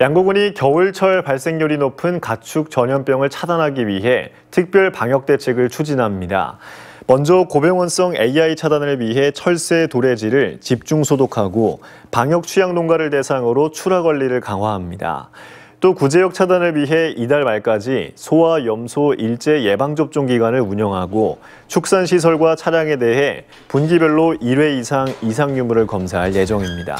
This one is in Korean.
양국군이 겨울철 발생률이 높은 가축 전염병을 차단하기 위해 특별 방역 대책을 추진합니다. 먼저 고병원성 AI 차단을 위해 철새 도래지를 집중 소독하고 방역 취약 농가를 대상으로 출하 관리를 강화합니다. 또 구제역 차단을 위해 이달 말까지 소와 염소 일제 예방접종 기간을 운영하고 축산시설과 차량에 대해 분기별로 1회 이상 이상 유무를 검사할 예정입니다.